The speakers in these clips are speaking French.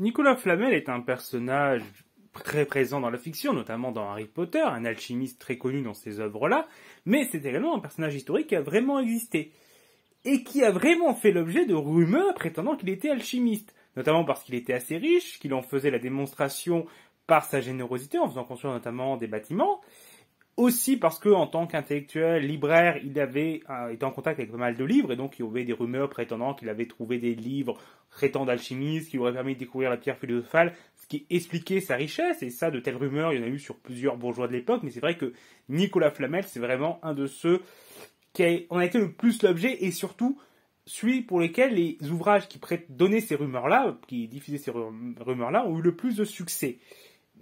Nicolas Flamel est un personnage très présent dans la fiction, notamment dans Harry Potter, un alchimiste très connu dans ces œuvres-là, mais c'est également un personnage historique qui a vraiment existé, et qui a vraiment fait l'objet de rumeurs prétendant qu'il était alchimiste, notamment parce qu'il était assez riche, qu'il en faisait la démonstration par sa générosité en faisant construire notamment des bâtiments, aussi parce que en tant qu'intellectuel libraire, il avait euh, été en contact avec pas mal de livres et donc il y avait des rumeurs prétendant qu'il avait trouvé des livres traitant d'alchimistes qui auraient permis de découvrir la pierre philosophale, ce qui expliquait sa richesse et ça de telles rumeurs, il y en a eu sur plusieurs bourgeois de l'époque, mais c'est vrai que Nicolas Flamel, c'est vraiment un de ceux qui en a été le plus l'objet et surtout celui pour lequel les ouvrages qui donnaient ces rumeurs-là, qui diffusaient ces rumeurs-là, ont eu le plus de succès.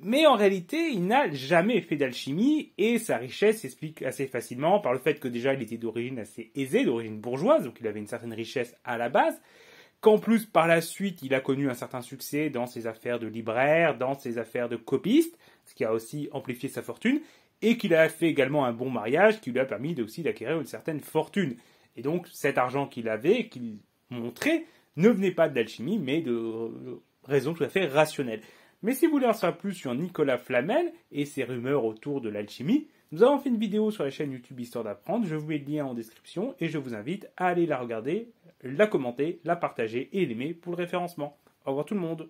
Mais en réalité, il n'a jamais fait d'alchimie et sa richesse s'explique assez facilement par le fait que déjà il était d'origine assez aisée, d'origine bourgeoise, donc il avait une certaine richesse à la base, qu'en plus par la suite il a connu un certain succès dans ses affaires de libraire, dans ses affaires de copiste, ce qui a aussi amplifié sa fortune, et qu'il a fait également un bon mariage qui lui a permis aussi d'acquérir une certaine fortune. Et donc cet argent qu'il avait, qu'il montrait, ne venait pas d'alchimie, mais de raisons tout à fait rationnelles. Mais si vous voulez en savoir plus sur Nicolas Flamel et ses rumeurs autour de l'alchimie, nous avons fait une vidéo sur la chaîne YouTube Histoire d'apprendre, je vous mets le lien en description et je vous invite à aller la regarder, la commenter, la partager et l'aimer pour le référencement. Au revoir tout le monde